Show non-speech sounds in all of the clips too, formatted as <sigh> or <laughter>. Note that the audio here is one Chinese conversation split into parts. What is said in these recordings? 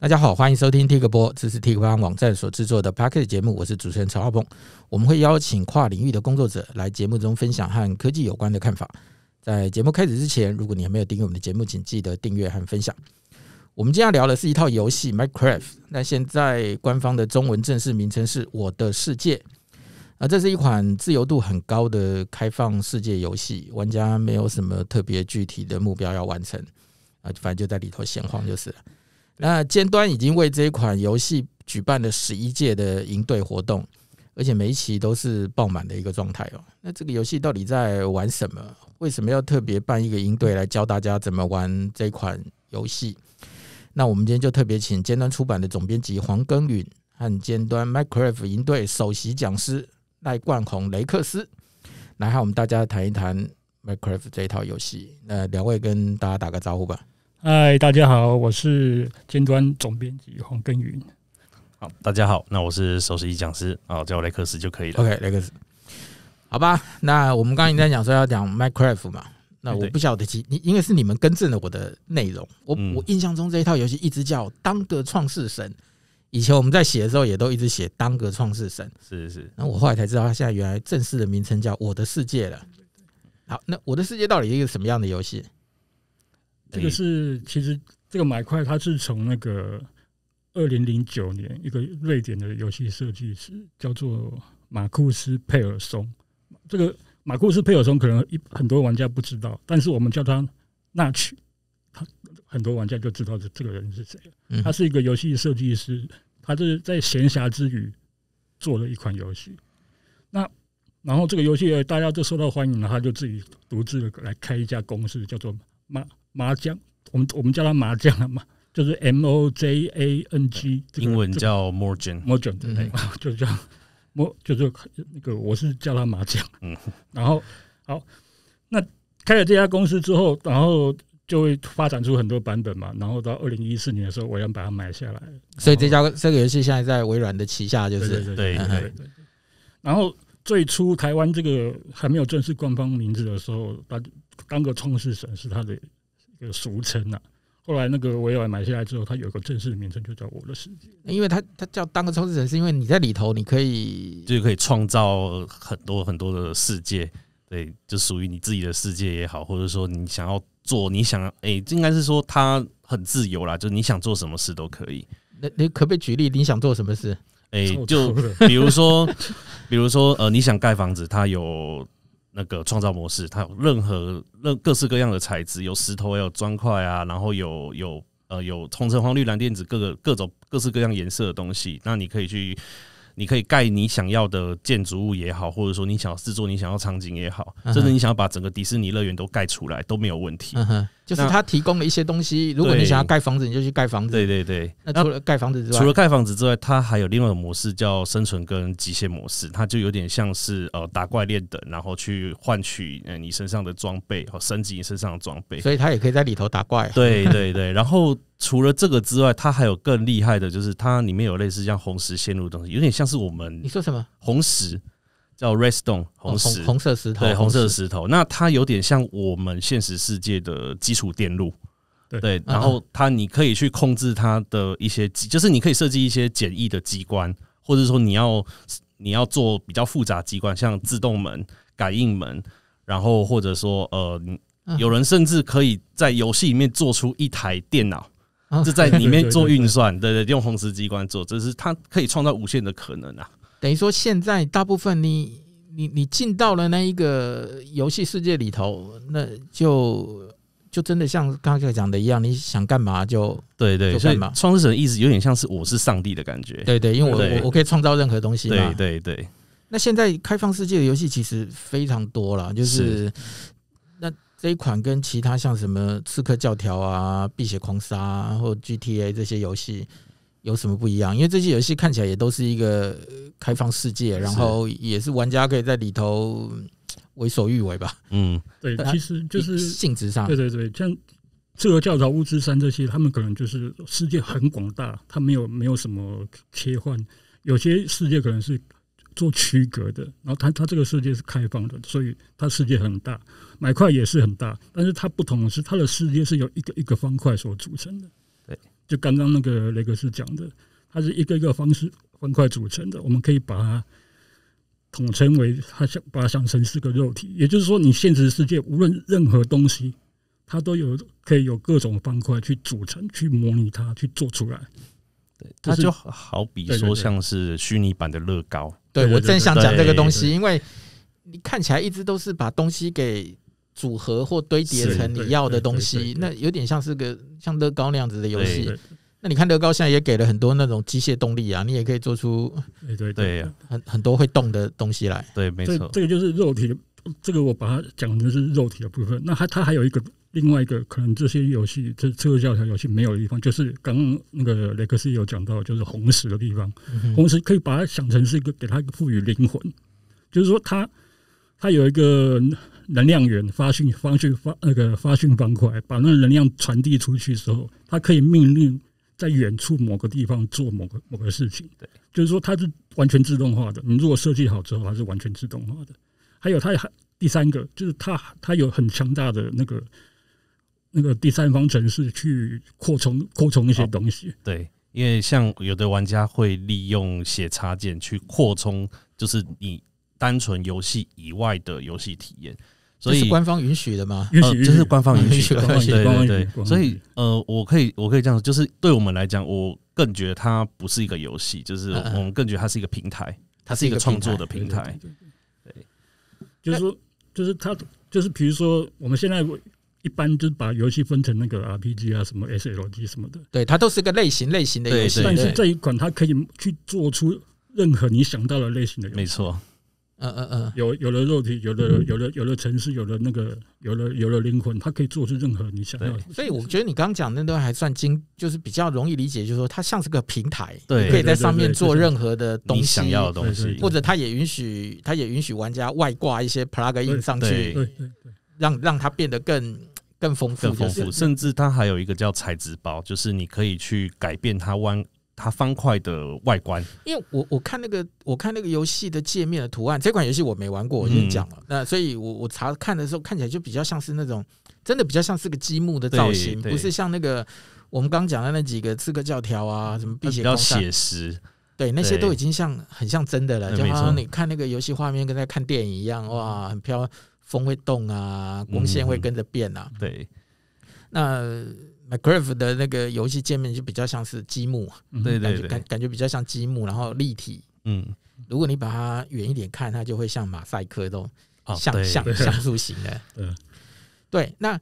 大家好，欢迎收听 Tik t k 这是 Tik t k 网站所制作的 p a c k e t 节目，我是主持人曹浩鹏。我们会邀请跨领域的工作者来节目中分享和科技有关的看法。在节目开始之前，如果你还没有订阅我们的节目，请记得订阅和分享。我们今天要聊的是一套游戏 Minecraft，那现在官方的中文正式名称是《我的世界》啊，这是一款自由度很高的开放世界游戏，玩家没有什么特别具体的目标要完成啊，反正就在里头闲晃就是了。那尖端已经为这一款游戏举办了十一届的营队活动，而且每一期都是爆满的一个状态哦。那这个游戏到底在玩什么？为什么要特别办一个营队来教大家怎么玩这款游戏？那我们今天就特别请尖端出版的总编辑黄耕允和尖端 Minecraft 营队首席讲师赖冠宏雷克斯来和我们大家谈一谈 Minecraft 这一套游戏。那两位跟大家打个招呼吧。嗨，大家好，我是尖端总编辑黄根云。好，大家好，那我是首席讲师啊，叫我雷克斯就可以了。OK，雷克斯，好吧。那我们刚刚在讲说要讲 Minecraft 嘛？那我不晓得，其因为是你们更正了我的内容，我我印象中这一套游戏一直叫当个创世神，以前我们在写的时候也都一直写当个创世神。是是。那我后来才知道，它现在原来正式的名称叫我的世界了。好，那我的世界到底是一个什么样的游戏？这个是其实这个买块，它是从那个二零零九年，一个瑞典的游戏设计师叫做马库斯佩尔松。这个马库斯佩尔松可能一很多玩家不知道，但是我们叫他纳曲，他很多玩家就知道这这个人是谁了。他是一个游戏设计师，他是在闲暇之余做了一款游戏。那然后这个游戏大家都受到欢迎了，他就自己独自来开一家公司，叫做马。麻将，我们我们叫它麻将了嘛，就是 M O J A N G，英文叫 m o r g a n m o r g a n 对，<laughs> 就叫莫，就就那个我是叫它麻将，嗯，<laughs> 然后好，那开了这家公司之后，然后就会发展出很多版本嘛，然后到二零一四年的时候，我要把它买下来，所以这家这个游戏现在在微软的旗下，就是对对对，然后最初台湾这个还没有正式官方名字的时候，当当个创世神是他的。有俗称呐，后来那个微软买下来之后，它有个正式的名称，就叫我的世界。因为它它叫当个超人，是因为你在里头，你可以就可以创造很多很多的世界，对，就属于你自己的世界也好，或者说你想要做，你想要哎，应该是说它很自由啦，就你想做什么事都可以。那你可不可以举例，你想做什么事？哎，就比如说，比如说呃，你想盖房子，它有。那个创造模式，它有任何任各式各样的材质，有石头，有砖块啊，然后有有呃有红橙黄绿蓝靛紫各个各种各式各样颜色的东西。那你可以去，你可以盖你想要的建筑物也好，或者说你想要制作你想要场景也好，甚至你想要把整个迪士尼乐园都盖出来都没有问题。就是它提供了一些东西，如果你想要盖房子，你就去盖房子。对对对。那除了盖房子之外，除了盖房子之外，它还有另外的模式叫生存跟极限模式，它就有点像是呃打怪练等，然后去换取呃你身上的装备和升级你身上的装备。所以它也可以在里头打怪。对对对。<laughs> 然后除了这个之外，它还有更厉害的，就是它里面有类似像红石线路的东西，有点像是我们你说什么红石。叫 Redstone 红石红色石头对红色石头，那它有点像我们现实世界的基础电路，对对，然后它你可以去控制它的一些就是你可以设计一些简易的机关，或者说你要你要做比较复杂机关，像自动门、感应门，然后或者说呃，有人甚至可以在游戏里面做出一台电脑，就在里面 <laughs> 做运算，对对，用红石机关做，这是它可以创造无限的可能啊。等于说，现在大部分你你你进到了那一个游戏世界里头，那就就真的像刚才讲的一样，你想干嘛就对对，就干嘛。创世神的意思有点像是我是上帝的感觉。对对，因为我我我可以创造任何东西嘛。对对对。那现在开放世界的游戏其实非常多了，就是那这一款跟其他像什么《刺客教条》啊、《碧血狂杀》啊》或《GTA》这些游戏。有什么不一样？因为这些游戏看起来也都是一个开放世界，然后也是玩家可以在里头为所欲为吧。嗯，对，其实就是性质上，对对对，像《这个教条、巫之山》这些，他们可能就是世界很广大，它没有没有什么切换，有些世界可能是做区隔的，然后它它这个世界是开放的，所以它世界很大，买块也是很大，但是它不同的是，它的世界是由一个一个方块所组成的。就刚刚那个雷格斯讲的，它是一个一个方式方块组成的，我们可以把它统称为它想把它想成是个肉体，也就是说，你现实世界无论任何东西，它都有可以有各种方块去组成，去模拟它去做出来。对，它就好比说像是虚拟版的乐高。对，我正想讲这个东西，因为你看起来一直都是把东西给。组合或堆叠成你要的东西，那有点像是个像乐高那样子的游戏。那你看乐高现在也给了很多那种机械动力啊，你也可以做出对对对，很很多会动的东西来。对，没错，这个就是肉体。这个我把它讲的是肉体的部分。那它它还有一个另外一个可能，这些游戏这《这个教条》游戏没有地方，就是刚刚那个雷克斯有讲到，就是红石的地方。红石可以把它想成是一个给它一个赋予灵魂，就是说它它有一个。能量源发讯方讯发那个发讯方块，把那能量传递出去的时候，它可以命令在远处某个地方做某个某个事情。对，就是说它是完全自动化的。你如果设计好之后，它是完全自动化的。还有它还第三个就是它它有很强大的那个那个第三方程式去扩充扩充一些东西。对，因为像有的玩家会利用写插件去扩充，就是你单纯游戏以外的游戏体验。所是官方允许的吗？呃，这是官方允许。对 <laughs> 对对。所以呃，我可以我可以这样，就是对我们来讲，我更觉得它不是一个游戏，就是我们更觉得它是一个平台，它是一个创作的平台。对，就是说，就是它，就是比如说，我们现在一般就是把游戏分成那个 RPG 啊，什么 SLG 什么的，对，它都是一个类型类型的游戏，但是这一款它可以去做出任何你想到的类型的，没错。嗯嗯嗯，有有了肉体，有了有了有了城市，有了那个有了有了灵魂，它可以做出任何你想要的。所以我觉得你刚讲那段还算精，就是比较容易理解，就是说它像是个平台，对，可以在上面做任何的东西，想要的东西，或者它也允许，它也允许玩家外挂一些 plugin 上去，让让它变得更更丰富更丰富，甚至它还有一个叫材质包，就是你可以去改变它弯。它方块的外观，因为我我看那个，我看那个游戏的界面的图案，这款游戏我没玩过，我就讲了。那所以我我查看的时候，看起来就比较像是那种，真的比较像是个积木的造型，不是像那个我们刚讲的那几个刺客教条啊，什么比较写实？对，那些都已经像很像真的了，就好像你看那个游戏画面，跟在看电影一样，哇，很飘，风会动啊，光线会跟着变啊，对，那。那 g r a t e 的那个游戏界面就比较像是积木，对对对，感感觉比较像积木，然后立体。嗯，如果你把它远一点看，它就会像马赛克都像像像素型的。嗯，对。那，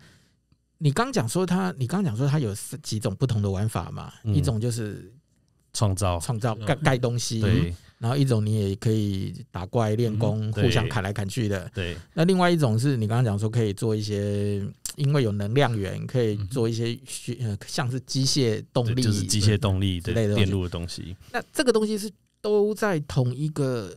你刚讲说它，你刚讲说它有几几种不同的玩法嘛？一种就是创造创造盖盖东西。对。然后一种你也可以打怪练功，互相砍来砍去的。对。那另外一种是你刚刚讲说可以做一些，因为有能量源，可以做一些呃像是机械动力，就是机械动力之类的电路的东西。那这个东西是都在同一个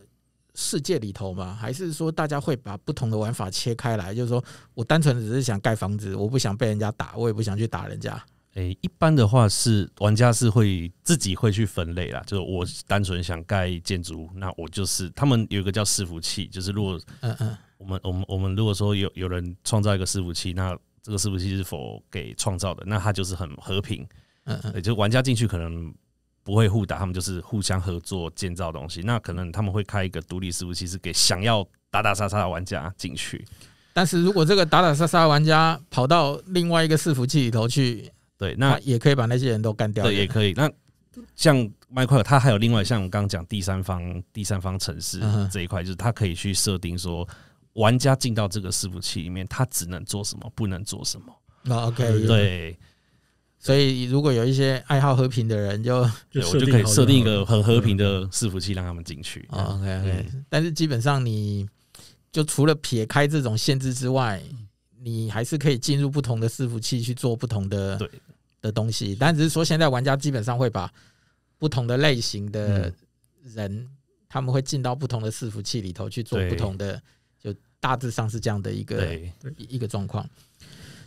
世界里头吗？还是说大家会把不同的玩法切开来？就是说我单纯只是想盖房子，我不想被人家打，我也不想去打人家。诶，一般的话是玩家是会自己会去分类啦。就是我单纯想盖建筑物，那我就是他们有一个叫伺服器，就是如果嗯嗯，我们我们我们如果说有有人创造一个伺服器，那这个伺服器是否给创造的，那它就是很和平，嗯，就玩家进去可能不会互打，他们就是互相合作建造东西。那可能他们会开一个独立伺服器，是给想要打打杀杀的玩家进去。但是如果这个打打杀杀的玩家跑到另外一个伺服器里头去。对，那也可以把那些人都干掉。对，也可以。那像麦克，他还有另外像我们刚刚讲第三方、第三方城市这一块，就是他可以去设定说，玩家进到这个伺服器里面，他只能做什么，不能做什么。那 OK，对。所以如果有一些爱好和平的人，就我就可以设定一个很和平的伺服器，让他们进去。OK，但是基本上你就除了撇开这种限制之外，你还是可以进入不同的伺服器去做不同的。对。的东西，但只是说，现在玩家基本上会把不同的类型的人，他们会进到不同的伺服器里头去做不同的，就大致上是这样的一个一个状况。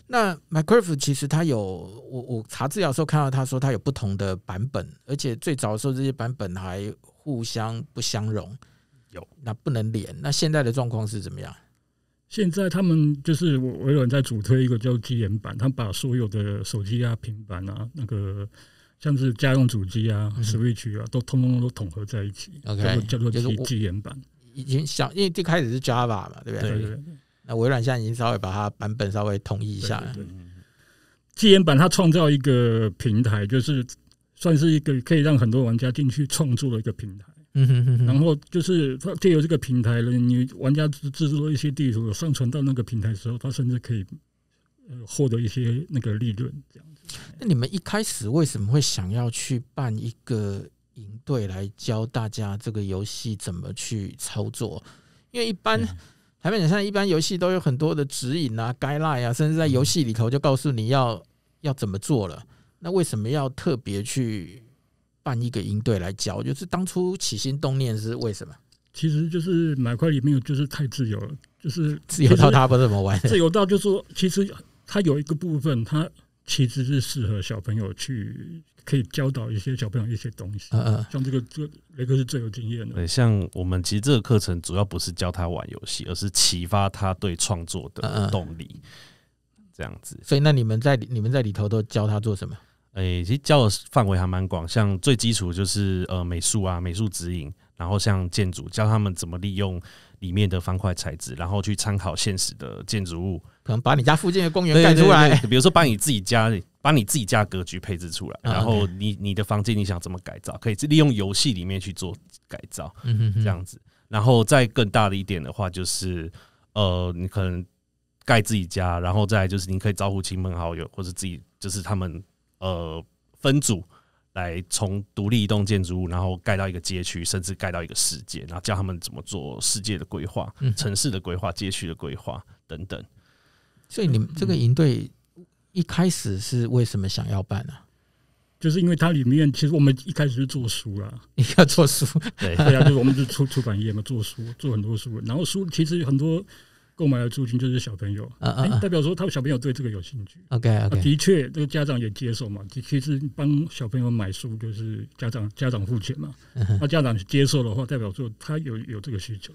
那《m i c e o r o f t 其实它有，我我查资料时候看到，他说它有不同的版本，而且最早的时候这些版本还互相不相容，有那不能连。那现在的状况是怎么样？现在他们就是微软在主推一个叫基岩版，他们把所有的手机啊、平板啊、那个像是家用主机啊、Switch 啊，都通通都统合在一起。OK，叫做就基岩版。已经想，因为最开始是 Java 嘛，对不对？对。那微软现在已经稍微把它版本稍微统一一下了。对。基岩版它创造一个平台，就是算是一个可以让很多玩家进去创作的一个平台。嗯哼哼，然后就是他借由这个平台呢，你玩家制制作一些地图，上传到那个平台的时候，他甚至可以呃获得一些那个利润这样子。那你们一开始为什么会想要去办一个营队来教大家这个游戏怎么去操作？因为一般台面现上，一般游戏都有很多的指引啊、guideline 啊，甚至在游戏里头就告诉你要要怎么做了。那为什么要特别去？办一个营队来教，就是当初起心动念是为什么？其实就是买块也没有，就是太自由，了，就是自由到他不怎么玩。自由到就说，其实他有一个部分，他其实是适合小朋友去可以教导一些小朋友一些东西。啊嗯，像这个这雷哥是最有经验的。对，像我们其实这个课程主要不是教他玩游戏，而是启发他对创作的动力。这样子。所以那你们在你们在里头都教他做什么？诶，其实教的范围还蛮广，像最基础就是呃美术啊，美术指引，然后像建筑，教他们怎么利用里面的方块材质，然后去参考现实的建筑物，可能把你家附近的公园盖出来，比如说把你自己家、把你自己家格局配置出来，然后你你的房间你想怎么改造，可以利用游戏里面去做改造，这样子，然后再更大的一点的话，就是呃你可能盖自己家，然后再就是你可以招呼亲朋好友或者自己，就是他们。呃，分组来从独立一栋建筑物，然后盖到一个街区，甚至盖到一个世界，然后教他们怎么做世界的规划、城市的规划、街区的规划等等。所以你们这个营队一开始是为什么想要办呢？就是因为它里面其实我们一开始就做书啊，你 <laughs> 要做书，对对啊，就是我们就出出版业嘛，做书，做很多书，然后书其实很多。购买的租金就是小朋友，代表说他小朋友对这个有兴趣。OK OK，的确，这个家长也接受嘛，的确是帮小朋友买书，就是家长家长付钱嘛。那家长接受的话，代表说他有有这个需求。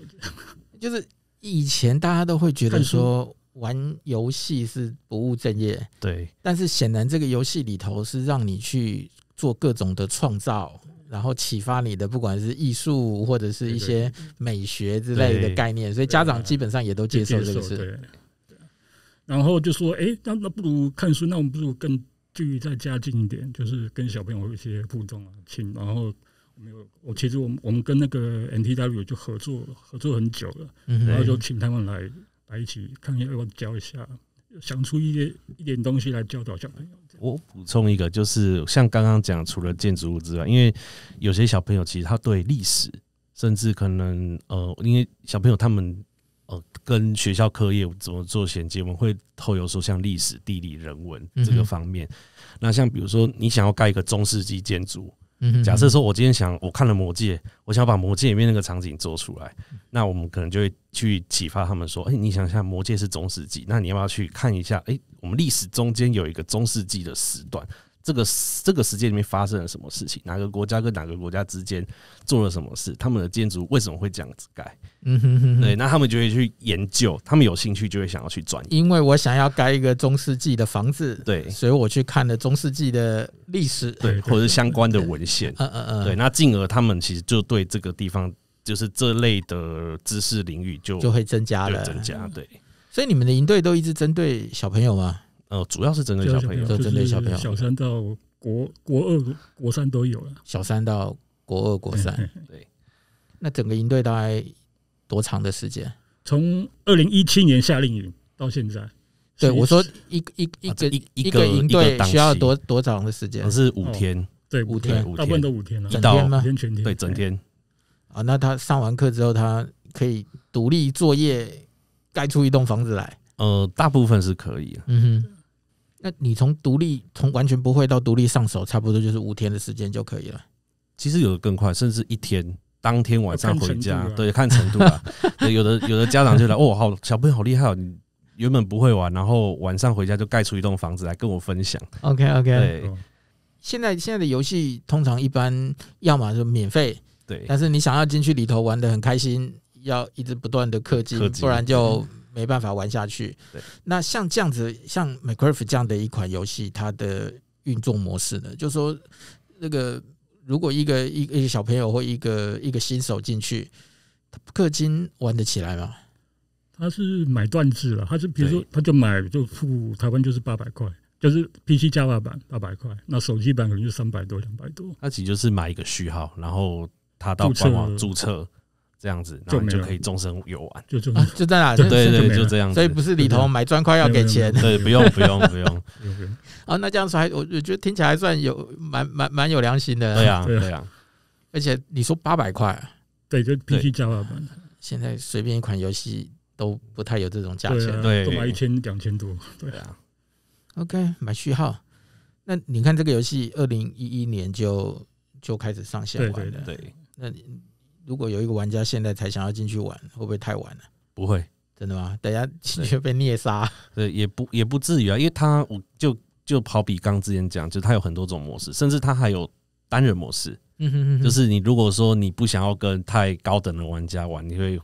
<laughs> 就是以前大家都会觉得说玩游戏是不务正业，对。但是显然这个游戏里头是让你去做各种的创造。然后启发你的，不管是艺术或者是一些美学之类的概念，所以家长基本上也都接受这个事。对，然后就说，哎，那那不如看书，那我们不如更距离再加近一点，就是跟小朋友有一些互动啊，请。然后我们有，我其实我们我们跟那个 NTW 就合作合作很久了，然后就请他们来来一起看一下，教一下。想出一些一点东西来教导小朋友。我补充一个，就是像刚刚讲，除了建筑物之外，因为有些小朋友其实他对历史，甚至可能呃，因为小朋友他们呃跟学校课业怎么做衔接，我们会后有说像历史、地理、人文这个方面。那像比如说，你想要盖一个中世纪建筑。假设说，我今天想，我看了《魔戒》，我想要把《魔戒》里面那个场景做出来，那我们可能就会去启发他们说，哎，你想想，《魔戒》是中世纪，那你要不要去看一下，哎，我们历史中间有一个中世纪的时段。这个这个时间里面发生了什么事情？哪个国家跟哪个国家之间做了什么事？他们的建筑为什么会这样子盖？嗯哼哼。对，那他们就会去研究，他们有兴趣就会想要去转。因为我想要盖一个中世纪的房子，对，所以我去看了中世纪的历史，对，或者是相关的文献。<laughs> 嗯嗯嗯。对，那进而他们其实就对这个地方，就是这类的知识领域就就会增加了，增加对。所以你们的营队都一直针对小朋友吗？呃，主要是针对小朋友，就针对小朋友，小三到国国二、国三都有了。小三到国二、国三，对。那整个营队大概多长的时间？从二零一七年夏令营到现在。对，我说一、一、一个、一一个营队需要多多长的时间？是五天，对，五天，大部分都五天了，整天吗？对，整天。啊，那他上完课之后，他可以独立作业，盖出一栋房子来？呃，大部分是可以，嗯哼。那你从独立从完全不会到独立上手，差不多就是五天的时间就可以了。其实有的更快，甚至一天，当天晚上回家，对，看程度啊。<laughs> 有的有的家长就来哦，好，小朋友好厉害哦！你原本不会玩，然后晚上回家就盖出一栋房子来跟我分享。OK OK，对。现在现在的游戏通常一般要么就免费，对，但是你想要进去里头玩的很开心，要一直不断的氪金，不然就。没办法玩下去。那像这样子，像《m a c r a f t 这样的一款游戏，它的运作模式呢？就是说，那个如果一个一一个小朋友或一个一个新手进去，他不氪金玩得起来吗？他是买段制了，他是比如说，他就买就付台湾就是八百块，就是 PC 加码版八百块，那手机版可能就三百多两百多。他其实就是买一个序号，然后他到官网注册。这样子，然后你就可以终身游玩，就就就在那，对对，就这样。<laughs> 所以不是里头买砖块要给钱，<laughs> 对，不用不用不用。<laughs> 啊，那这样说还我我觉得听起来还算有蛮蛮蛮有良心的，对啊对啊。而且你说八百块，对，就必须交八百。现在随便一款游戏都不太有这种价钱，对，都买一千两千多，对啊。OK，买序号。那你看这个游戏，二零一一年就就开始上线了，对那你。如果有一个玩家现在才想要进去玩，会不会太晚了？不会，真的吗？等下进去被虐杀，对，也不也不至于啊。因为他，我就就好比刚之前讲，就他有很多种模式，甚至他还有单人模式。嗯哼，就是你如果说你不想要跟太高等的玩家玩，你会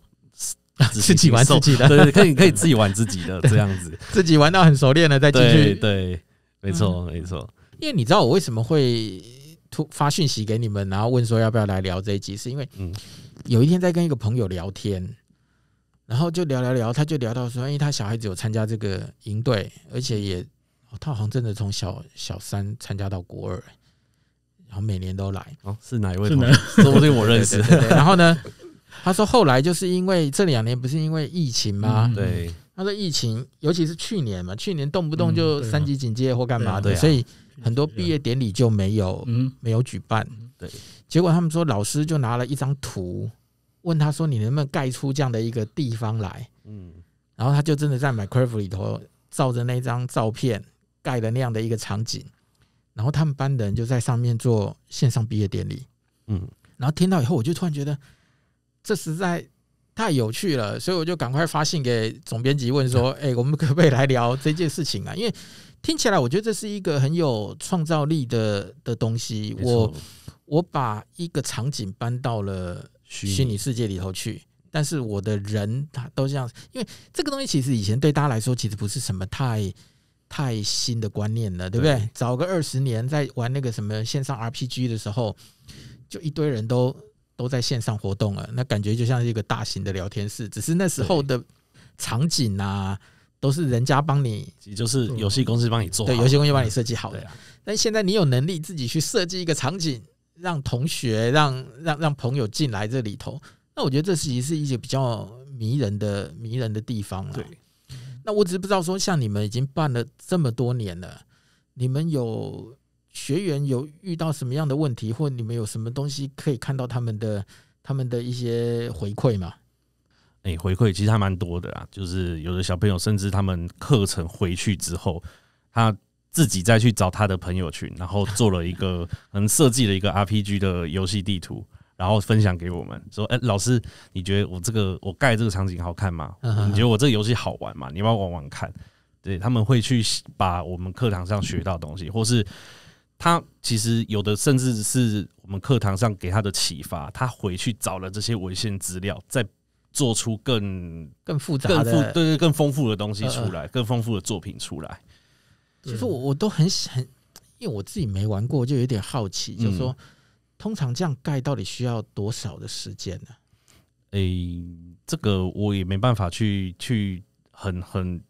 自己 <laughs> 玩自己的，对，可以可以自己玩自己的 <laughs> 这样子，自己玩到很熟练了再进去，对，没错没错。因为你知道我为什么会？突发讯息给你们，然后问说要不要来聊这一集，是因为嗯，有一天在跟一个朋友聊天，然后就聊聊聊，他就聊到说，因为他小孩子有参加这个营队，而且也他好像真的从小小三参加到国二，然后每年都来。哦，是哪一位朋友？<laughs> 不定我认识。然后呢，他说后来就是因为这两年不是因为疫情吗？对。他说疫情，尤其是去年嘛，去年动不动就三级警戒或干嘛的，所以。很多毕业典礼就没有，没有举办。对，结果他们说老师就拿了一张图，问他说：“你能不能盖出这样的一个地方来？”嗯，然后他就真的在 m y c r r v e 里头照着那张照片盖的那样的一个场景，然后他们班的人就在上面做线上毕业典礼。嗯，然后听到以后，我就突然觉得这实在太有趣了，所以我就赶快发信给总编辑问说：“哎，我们可不可以来聊这件事情啊？”因为听起来，我觉得这是一个很有创造力的的东西。我我把一个场景搬到了虚拟世界里头去，但是我的人他都这样，因为这个东西其实以前对大家来说其实不是什么太太新的观念了，对不对？找个二十年，在玩那个什么线上 RPG 的时候，就一堆人都都在线上活动了，那感觉就像是一个大型的聊天室，只是那时候的场景啊。都是人家帮你，也就是游戏公司帮你做，对，游戏公司帮你设计好的。但现在你有能力自己去设计一个场景，让同学、让让让朋友进来这里头，那我觉得这其实是一个比较迷人的、迷人的地方了。对，那我只是不知道说，像你们已经办了这么多年了，你们有学员有遇到什么样的问题，或你们有什么东西可以看到他们的、他们的一些回馈吗？哎，回馈其实还蛮多的啦。就是有的小朋友甚至他们课程回去之后，他自己再去找他的朋友群，然后做了一个，能设计了一个 RPG 的游戏地图，然后分享给我们说：“哎，老师，你觉得我这个我盖这个场景好看吗？你觉得我这个游戏好玩吗？你要玩玩看。”对，他们会去把我们课堂上学到的东西，或是他其实有的甚至是我们课堂上给他的启发，他回去找了这些文献资料，在。做出更更复杂、更复对对更丰富的东西出来，更丰富的作品出来。其实我我都很很，因为我自己没玩过，就有点好奇，就说通常这样盖到底需要多少的时间呢？诶，这个我也没办法去去很很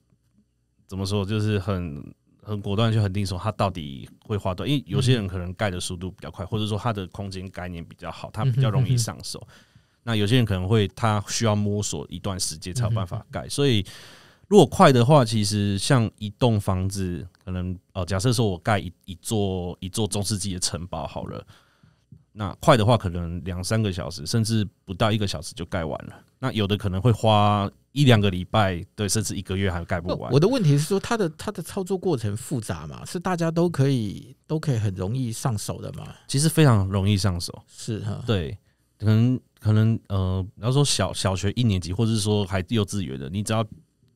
怎么说，就是很很果断去肯定说他到底会花多，因为有些人可能盖的速度比较快，或者说他的空间概念比较好，他比较容易上手。那有些人可能会他需要摸索一段时间才有办法盖，所以如果快的话，其实像一栋房子，可能呃，假设说我盖一一座一座中世纪的城堡好了，那快的话可能两三个小时，甚至不到一个小时就盖完了。那有的可能会花一两个礼拜，对，甚至一个月还盖不完。我的问题是说，它的它的操作过程复杂嘛？是大家都可以都可以很容易上手的吗？其实非常容易上手，是哈，对，可能。可能呃，比要说小小学一年级，或者是说还幼稚园的，你只要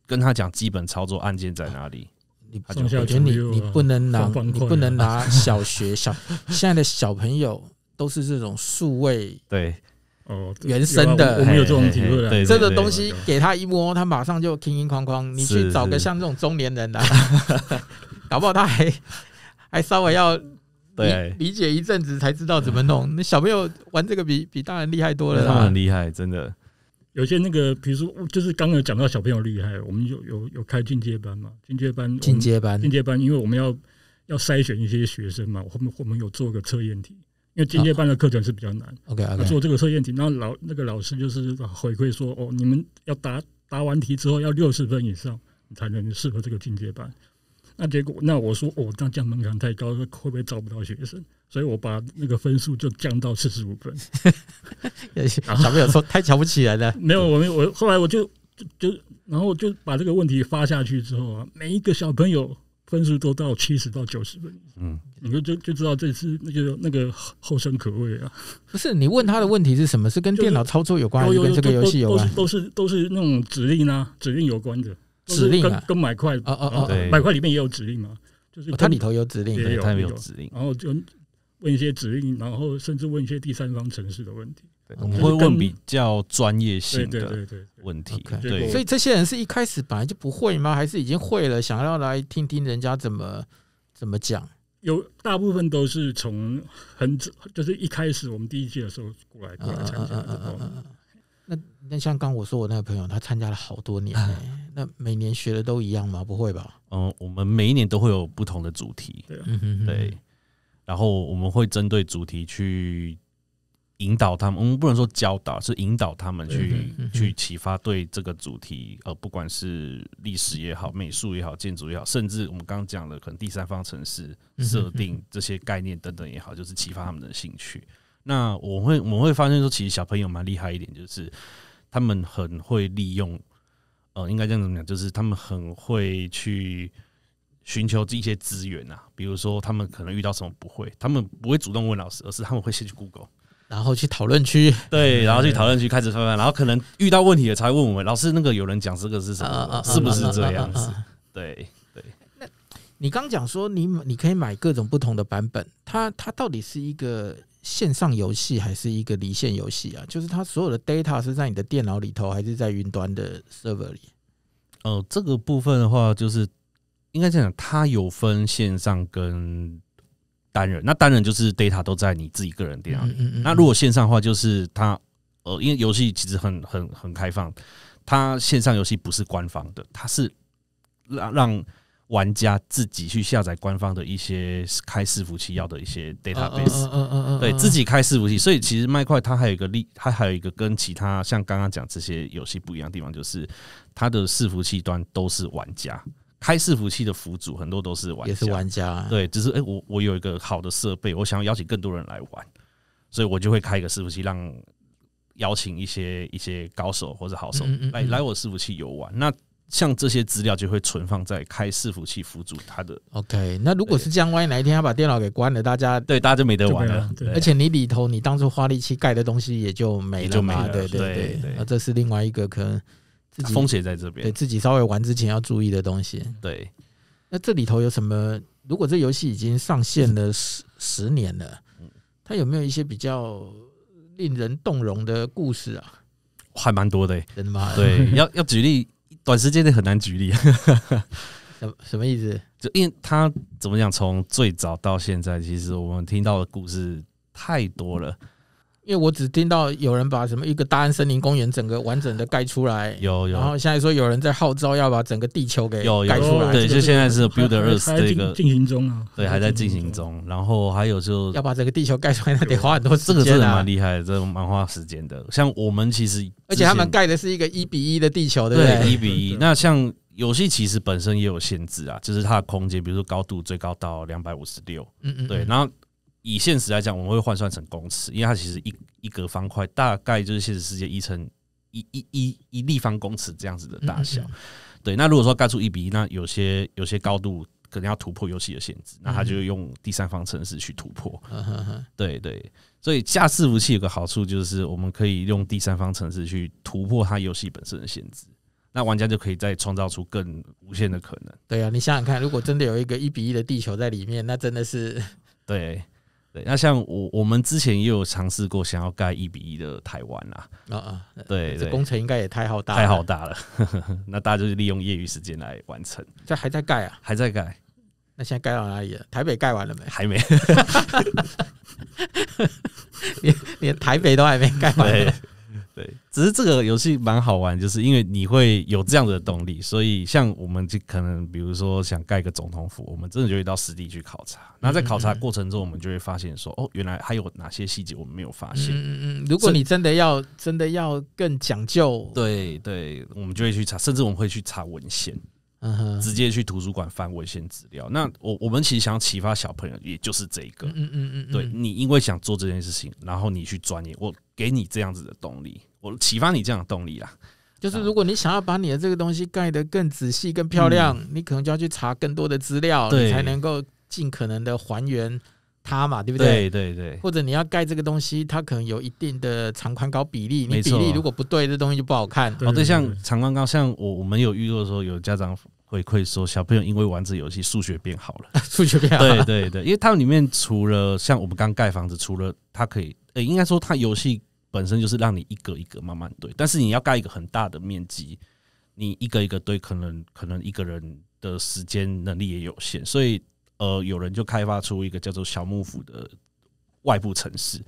跟他讲基本操作按键在哪里，你从小学你你不能拿你不能拿小学小 <laughs> 现在的小朋友都是这种数位对哦原生的，我们有这种体会，这个东西给他一摸，他马上就框框。你去找个像这种中年人的，搞不好他还还稍微要。对，理解一阵子才知道怎么弄。<laughs> 那小朋友玩这个比比大人厉害多了。他很厉害，真的。有些那个，比如说，就是刚刚讲到小朋友厉害，我们有有有开进阶班嘛？进阶班，进阶班，进阶班，因为我们要要筛选一些学生嘛。我们我们有做个测验题，因为进阶班的课程是比较难。OK，OK。做这个测验题，那老那个老师就是回馈说：“哦，你们要答答完题之后要六十分以上才能适合这个进阶班。”那结果，那我说我那降门槛太高，会不会招不到学生？所以我把那个分数就降到四十五分。<laughs> 小朋友说太瞧不起人了。没有，我没我后来我就就然后就把这个问题发下去之后啊，每一个小朋友分数都到七十到九十分。嗯，你就就就知道这次那个那个后生可畏啊。不是，你问他的问题是什么？是跟电脑操作有关，跟这个游戏有关，都是都是那种指令啊，指令有关的。指令啊，跟买块啊啊啊，买块里面也有指令嘛，就是它里头有指令，也有指令，然后就问一些指令，然后甚至问一些第三方城市的问题。我们会问比较专业性的对对问题，对。所以这些人是一开始本来就不会吗？还是已经会了，想要来听听人家怎么怎么讲？有大部分都是从很就是一开始我们第一季的时候过来过来参加的。那那像刚我说我那个朋友，他参加了好多年，那每年学的都一样吗？不会吧？嗯，我们每一年都会有不同的主题，对，然后我们会针对主题去引导他们，我们不能说教导，是引导他们去去启发对这个主题，呃，不管是历史也好，美术也好，建筑也好，甚至我们刚刚讲的可能第三方城市设定这些概念等等也好，就是启发他们的兴趣。那我会我会发现说，其实小朋友蛮厉害一点，就是他们很会利用，呃，应该这样怎么讲，就是他们很会去寻求一些资源啊。比如说他们可能遇到什么不会，他们不会主动问老师，而是他们会先去 Google，然后去讨论区，对，然后去讨论区开始翻翻，然后可能遇到问题了才问我们老师。那个有人讲这个是什么，是不是这样子？对对。那你刚讲说你你可以买各种不同的版本，它它到底是一个？线上游戏还是一个离线游戏啊？就是它所有的 data 是在你的电脑里头，还是在云端的 server 里？呃，这个部分的话，就是应该这样，讲，它有分线上跟单人。那单人就是 data 都在你自己个人电脑里。那如果线上的话，就是它呃，因为游戏其实很很很开放，它线上游戏不是官方的，它是让让。玩家自己去下载官方的一些开伺服器要的一些 database，对自己开伺服器，所以其实麦块它还有一个利，它还有一个跟其他像刚刚讲这些游戏不一样的地方，就是它的伺服器端都是玩家开伺服器的服主，很多都是玩家，也是玩家。对，只是哎，我我有一个好的设备，我想要邀请更多人来玩，所以我就会开一个伺服器，让邀请一些一些高手或者好手来来我伺服器游玩。那像这些资料就会存放在开伺服器辅助它的。OK，那如果是这样，万一哪一天他把电脑给关了，大家对大家就没得玩了。而且你里头你当初花力气盖的东西也就没就没了。对对对对，这是另外一个己风险在这边。对自己稍微玩之前要注意的东西。对，那这里头有什么？如果这游戏已经上线了十十年了，它有没有一些比较令人动容的故事啊？还蛮多的，真的吗？对，要要举例。短时间内很难举例，什什么意思？就因为他怎么讲，从最早到现在，其实我们听到的故事太多了。因为我只听到有人把什么一个大安森林公园整个完整的盖出来，有有，然后现在说有人在号召要把整个地球给有来，对，就现在是 Build Earth 这个进行中啊，对，还在进行中。然后还有就要把整个地球盖出来，那得花很多时间啊，这个真的蛮厉害，这个蛮花时间的。像我们其实，而且他们盖的是一个一比一的地球的，对，一比一。那像游戏其实本身也有限制啊，就是它的空间，比如说高度最高到两百五十六，嗯嗯，对，然后。以现实来讲，我们会换算成公尺，因为它其实一一格方块大概就是现实世界一乘一、一、一、一立方公尺这样子的大小。对，那如果说盖出一比一，那有些有些高度可能要突破游戏的限制，那他就用第三方程式去突破。嗯对对，所以架势服器有个好处就是我们可以用第三方程式去突破它游戏本身的限制，那玩家就可以再创造出更无限的可能。对啊，你想想看，如果真的有一个一比一的地球在里面，那真的是对。对，那像我我们之前也有尝试过，想要盖一比一的台湾啊啊啊！对，这工程应该也太浩大，太浩大了。<laughs> 那大家就是利用业余时间来完成。这还在盖啊？还在盖。那现在盖到哪里了？台北盖完了没？还没。<laughs> 连连台北都还没盖完。对，只是这个游戏蛮好玩，就是因为你会有这样的动力，所以像我们就可能，比如说想盖个总统府，我们真的就会到实地去考察。那在考察过程中，我们就会发现说，哦，原来还有哪些细节我们没有发现。嗯嗯。如果你真的要，真的要更讲究，对对，我们就会去查，甚至我们会去查文献。直接去图书馆翻文献资料。那我我们其实想启发小朋友，也就是这一个。嗯嗯嗯，对你因为想做这件事情，然后你去钻研，我给你这样子的动力，我启发你这样的动力啦。就是如果你想要把你的这个东西盖得更仔细、更漂亮，你可能就要去查更多的资料，你才能够尽可能的还原。它嘛，对不对？对对对。或者你要盖这个东西，它可能有一定的长宽高比例，你比例如果不对，这东西就不好看。哦，对，像长宽高，像我我们有遇到说，有家长回馈说，小朋友因为玩这游戏，数学变好了，<laughs> 数学变好。对对对，因为它里面除了像我们刚盖房子，除了它可以，呃，应该说它游戏本身就是让你一个一个慢慢堆，但是你要盖一个很大的面积，你一个一个堆，可能可能一个人的时间能力也有限，所以。呃，有人就开发出一个叫做小木府的外部城市，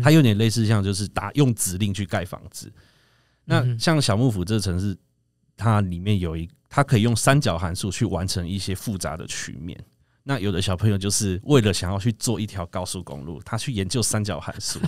它有点类似像就是打用指令去盖房子。那像小木府这个城市，它里面有一，它可以用三角函数去完成一些复杂的曲面。那有的小朋友就是为了想要去做一条高速公路，他去研究三角函数，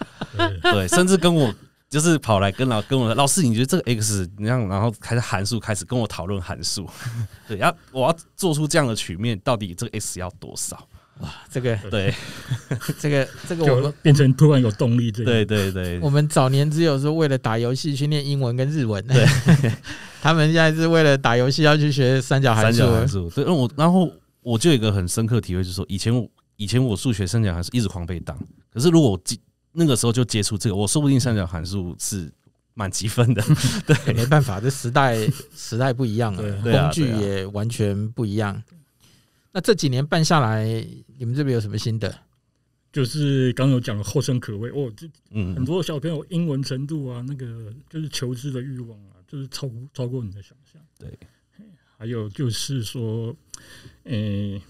<laughs> 对，甚至跟我。就是跑来跟老跟我老师，你觉得这个 x，你让然后开始函数开始跟我讨论函数，<laughs> 对，要我要做出这样的曲面，到底这个 x 要多少？哇，这个对，<laughs> 这个这个我变成突然有动力，对对对。我们早年只有说为了打游戏去练英文跟日文，对，<laughs> 他们现在是为了打游戏要去学三角函数，三角函数。所以我然后我就有一个很深刻体会，就是说以前我以前我数学三角函数一直狂被挡，可是如果我记。那个时候就接触这个，我说不定三角函数是满积分的。<laughs> 对，没办法，这时代时代不一样了，工具也完全不一样。那这几年办下来，你们这边有什么心得？就是刚有讲后生可畏哦，这很多小朋友英文程度啊，那个就是求知的欲望啊，就是超超过你的想象。对，还有就是说，诶。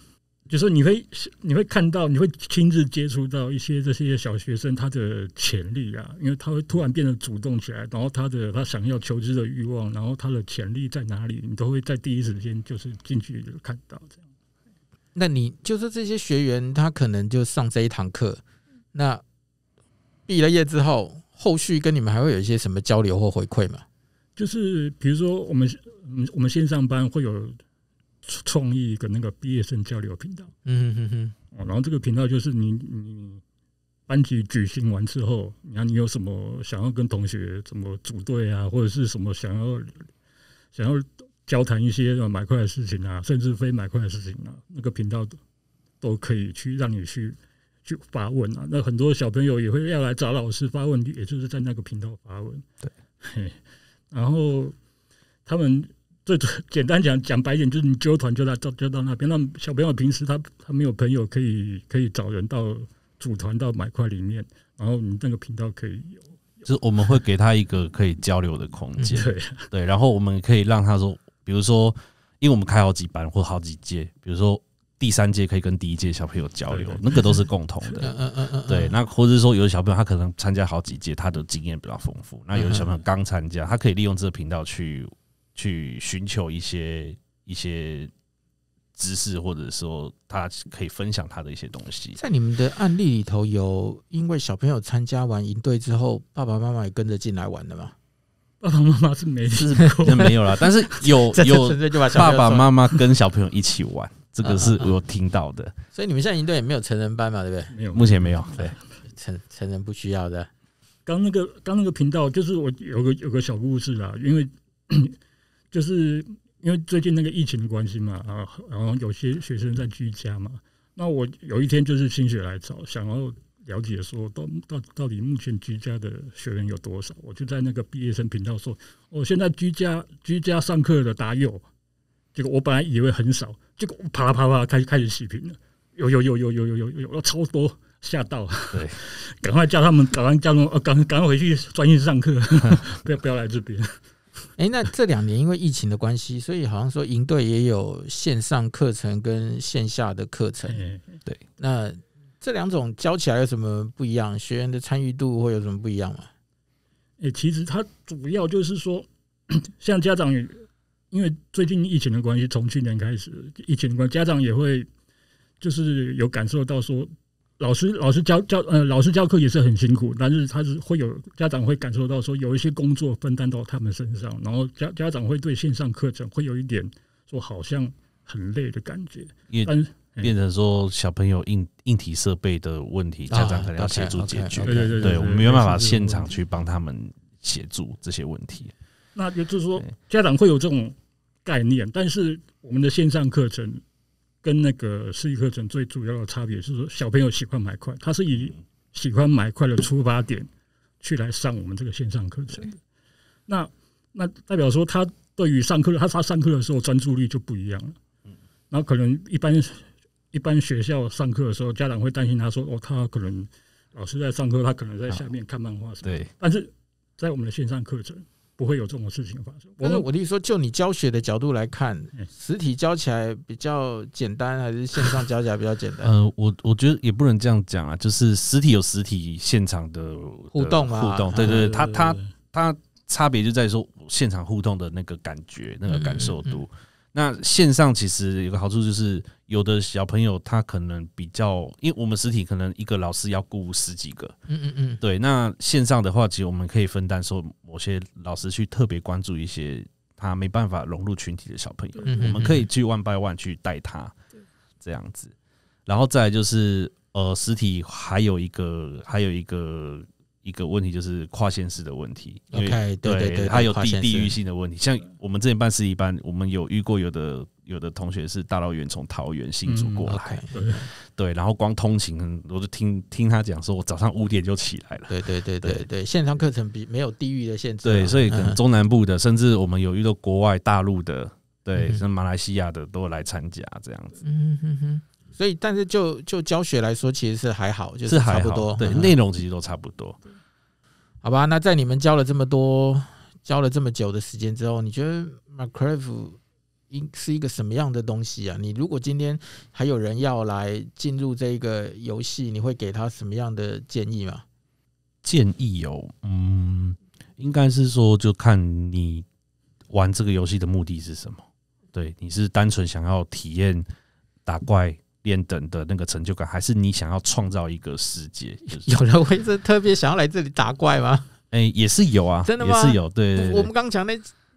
就是你会你会看到你会亲自接触到一些这些小学生他的潜力啊，因为他会突然变得主动起来，然后他的他想要求知的欲望，然后他的潜力在哪里，你都会在第一时间就是进去看到这样。那你就是这些学员，他可能就上这一堂课，那毕了业之后，后续跟你们还会有一些什么交流或回馈吗？就是比如说我们我们先上班会有。创意跟那个毕业生交流频道，嗯哼哼，哦，然后这个频道就是你你班级举行完之后，你看你有什么想要跟同学怎么组队啊，或者是什么想要想要交谈一些啊买块的事情啊，甚至非买块的事情啊，那个频道都可以去让你去去发问啊。那很多小朋友也会要来找老师发问，也就是在那个频道发问。对，然后他们。最简单讲，讲白点，就是你纠团就到交就到那边，让小朋友平时他他没有朋友，可以可以找人到组团到买块里面，然后你那个频道可以有，就是我们会给他一个可以交流的空间，对对，然后我们可以让他说，比如说，因为我们开好几班或好几届，比如说第三届可以跟第一届小朋友交流，那个都是共同的，<laughs> 对，那或者说有的小朋友他可能参加好几届，他的经验比较丰富，那有的小朋友刚参加，他可以利用这个频道去。去寻求一些一些知识，或者说他可以分享他的一些东西。在你们的案例里头，有因为小朋友参加完营队之后，爸爸妈妈也跟着进来玩的吗？爸爸妈妈是没，事，没有了。<laughs> 但是有有爸爸妈妈跟小朋友一起玩，<laughs> 这个是我听到的。所以你们现在营队也没有成人班嘛？对不对？没有，目前没有。对，成成人不需要的。刚那个刚那个频道，就是我有个有个小故事啊，因为。就是因为最近那个疫情的关系嘛，然后然后有些学生在居家嘛，那我有一天就是心血来潮，想要了解说，到到到底目前居家的学员有多少？我就在那个毕业生频道说，我现在居家居家上课的达友，结果我本来以为很少，结果啪啪啪开始开始视频了，有有有有有有有有超多，吓到，<laughs> 赶快叫他们赶快叫他们赶赶快回去专心上课，<laughs> 不要不要来这边。哎，那这两年因为疫情的关系，所以好像说银队也有线上课程跟线下的课程，对。那这两种教起来有什么不一样？学员的参与度会有什么不一样吗？哎，其实它主要就是说，像家长也因为最近疫情的关系，从去年开始疫情的关，家长也会就是有感受到说。老师老师教教呃老师教课也是很辛苦，但是他是会有家长会感受到说有一些工作分担到他们身上，然后家家长会对线上课程会有一点说好像很累的感觉，因变成说小朋友硬硬体设备的问题，家长可能要协助解决，对对对，我们没办法现场去帮他们协助这些问题。那也就是说家长会有这种概念，但是我们的线上课程。跟那个私域课程最主要的差别是说，小朋友喜欢买块，他是以喜欢买块的出发点去来上我们这个线上课程。那那代表说，他对于上课，他他上课的时候专注力就不一样了。然后可能一般一般学校上课的时候，家长会担心他说，哦，他可能老师在上课，他可能在下面看漫画什么。对，但是在我们的线上课程。不会有这种事情发生。我我意思说，就你教学的角度来看，实体教起来比较简单，还是线上教起来比较简单？嗯，我我觉得也不能这样讲啊，就是实体有实体现场的互动嘛，互动，对对，它它它差别就在说现场互动的那个感觉，那个感受度。那线上其实有个好处就是，有的小朋友他可能比较，因为我们实体可能一个老师要雇十几个，嗯嗯嗯，对。那线上的话，其实我们可以分担，说某些老师去特别关注一些他没办法融入群体的小朋友，我们可以去 one by one 去带他，这样子。然后再就是，呃，实体还有一个，还有一个。一个问题就是跨县市的问题，因为对对对，它有地地域性的问题。像我们之前办事一班，我们有遇过有的有的同学是大老远从桃园新竹过来，对，然后光通勤，我就听听他讲说，我早上五点就起来了。对对对对对，线上课程比没有地域的限制，对，所以可能中南部的，甚至我们有遇到国外大陆的，对，像马来西亚的都来参加这样子。嗯哼哼。所以，但是就就教学来说，其实是还好，就是差不多。对内容其实都差不多。好吧，那在你们教了这么多、教了这么久的时间之后，你觉得 m i c r a v 应是一个什么样的东西啊？你如果今天还有人要来进入这个游戏，你会给他什么样的建议吗？建议有，嗯，应该是说，就看你玩这个游戏的目的是什么。对，你是单纯想要体验打怪？变等的那个成就感，还是你想要创造一个世界？有人会是特别想要来这里打怪吗？哎，也是有啊，真的吗？也是有。对，我们刚讲那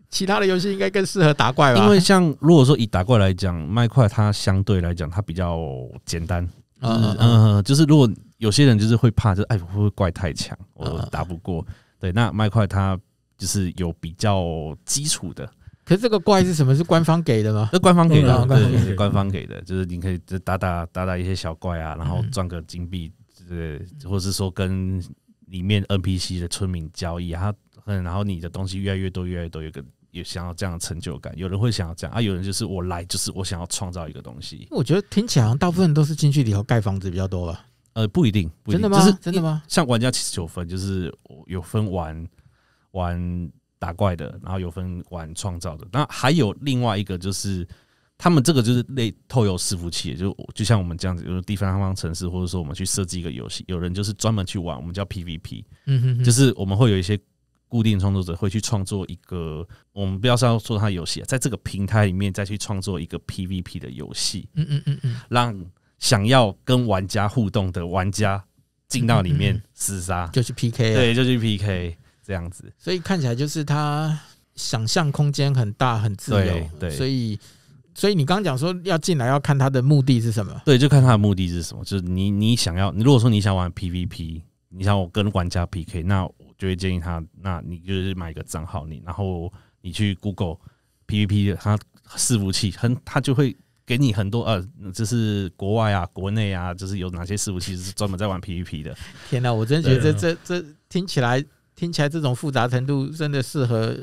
其他的游戏应该更适合打怪吧？因为像如果说以打怪来讲，麦块它相对来讲它比较简单。嗯嗯，就是如果有些人就是会怕，就是哎会不会怪太强，我打不过。对，那麦块它就是有比较基础的。可是这个怪是什么？是官方给的吗？那官方给的，对，官方给的，就是你可以打打打打一些小怪啊，然后赚个金币，对，或者是说跟里面 NPC 的村民交易，啊。然后你的东西越来越多，越来越多，有个有想要这样的成就感。有人会想要这样，啊，有人就是我来就是我想要创造一个东西。我觉得听起来大部分都是进去里头盖房子比较多吧？呃，不一定，真的吗？真的吗？像玩家七十九分，就是有分玩玩。打怪的，然后有分玩创造的，那还有另外一个就是，他们这个就是类透有伺服器，就就像我们这样子，有地方方城市，或者说我们去设计一个游戏，有人就是专门去玩，我们叫 PVP，嗯哼，就是我们会有一些固定创作者会去创作一个，我们不要说说他游戏，在这个平台里面再去创作一个 PVP 的游戏，嗯嗯嗯嗯，让想要跟玩家互动的玩家进到里面厮杀，就是 PK，对，就去 PK。这样子，所以看起来就是他想象空间很大，很自由。对，所以，所以你刚讲说要进来要看他的目的是什么？对，就看他的目的是什么。就是你，你想要，如果说你想玩 PVP，你想我跟玩家 PK，那我就会建议他。那你就是买一个账号，你然后你去 Google PVP 他伺服器，很他就会给你很多呃，就是国外啊、国内啊，就是有哪些伺服器是专门在玩 PVP 的。天哪，我真的觉得这这听起来。听起来这种复杂程度真的适合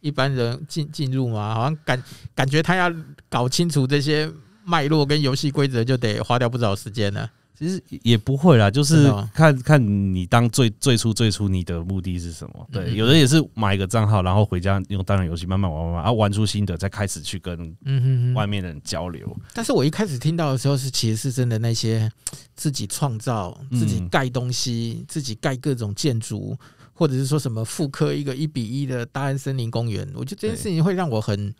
一般人进进入吗？好像感感觉他要搞清楚这些脉络跟游戏规则就得花掉不少时间呢。其实也不会啦，就是看看你当最最初最初你的目的是什么。对，有的也是买一个账号，然后回家用单人游戏慢慢玩玩玩，然后玩出心得，再开始去跟嗯嗯嗯外面的人交流。但是我一开始听到的时候是，其实是真的那些自己创造、自己盖东西、自己盖各种建筑。或者是说什么复刻一个一比一的大安森林公园，我觉得这件事情会让我很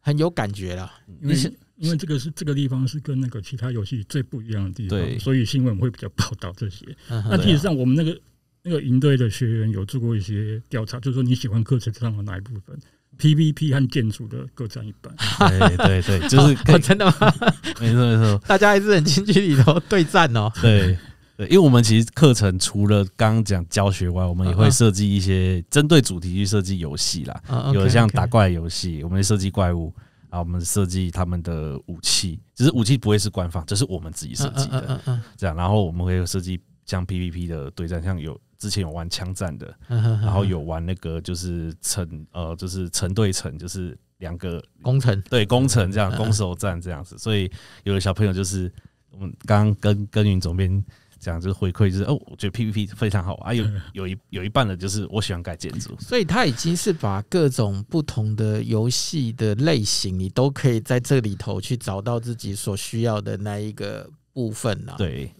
很有感觉啦。因为因为这个是这个地方是跟那个其他游戏最不一样的地方，所以新闻会比较报道这些。那事实上，我们那个那个营队的学员有做过一些调查，就是说你喜欢课程上的哪一部分？PVP 和建筑的各占一半。对对对，就是 <laughs> 真的，<laughs> 没错没错，<laughs> 大家还是很近距离的对战哦。对。对，因为我们其实课程除了刚刚讲教学外，我们也会设计一些针对主题去设计游戏啦，有像打怪游戏，我们设计怪物，然后我们设计他们的武器，只是武器不会是官方，这是我们自己设计的，这样，然后我们会设计像 PVP 的对战，像有之前有玩枪战的，然后有玩那个就是成呃就是成对成，就是两个攻城对攻城这样攻守战这样子，所以有的小朋友就是我们刚刚跟耕耘总编。这样就是回馈，就是哦，我觉得 PVP 非常好啊。有有一有一半的，就是我喜欢改建筑。所以他已经是把各种不同的游戏的类型，你都可以在这里头去找到自己所需要的那一个部分了。对，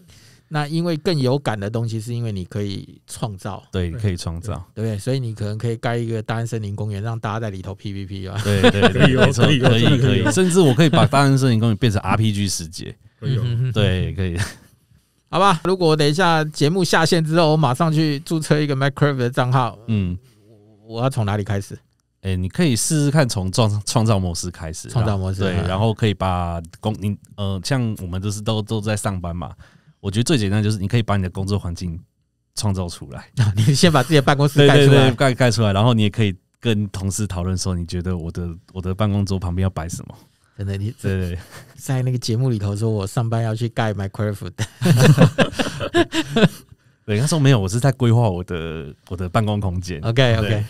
那因为更有感的东西，是因为你可以创造。对，可以创造，对所以你可能可以盖一个大森林公园，让大家在里头 PVP 啊。对对，可可以可以可以。甚至我可以把大森林公园变成 RPG 世界。对，可以。好吧，如果等一下节目下线之后，我马上去注册一个 m i c c r a f t 的账号。嗯，我我要从哪里开始？哎，你可以试试看从创创造模式开始，创造模式对，然后可以把工你呃，像我们都是都都在上班嘛，我觉得最简单就是你可以把你的工作环境创造出来。<laughs> 你先把自己的办公室盖出来，盖盖出来，然后你也可以跟同事讨论说，你觉得我的我的办公桌旁边要摆什么。真的，你对 <laughs> 在那个节目里头说，我上班要去盖 m c a r i e f o d 对，他说没有，我是在规划我的我的办公空间。OK，OK，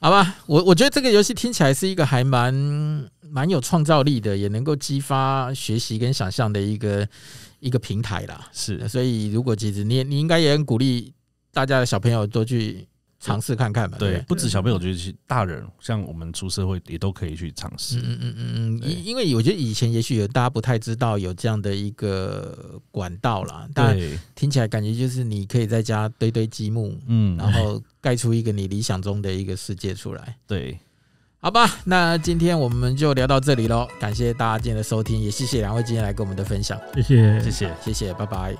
好吧，我我觉得这个游戏听起来是一个还蛮蛮有创造力的，也能够激发学习跟想象的一个一个平台啦。是，所以如果其实你你应该也很鼓励大家的小朋友多去。尝试看看嘛，对，不止小朋友，我觉得是大人，像我们出社会也都可以去尝试。嗯嗯嗯嗯因因为我觉得以前也许有大家不太知道有这样的一个管道啦，对，听起来感觉就是你可以在家堆堆积木，嗯，然后盖出一个你理想中的一个世界出来。对，好吧，那今天我们就聊到这里喽，感谢大家今天的收听，也谢谢两位今天来跟我们的分享，谢谢，谢谢，谢谢，拜拜。